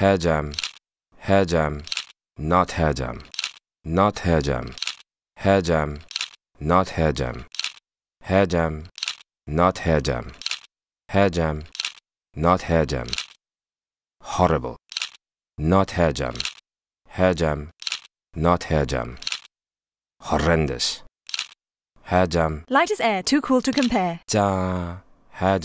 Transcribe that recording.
Hecem, hecem, not hecem, not hecem, hecem, not hecem, hecem, not hecem, hecem, not hecem, horrible, not hecem, hecem, not hecem, horrendous, hecem. Light as air, too cool to compare. Ja, hecem.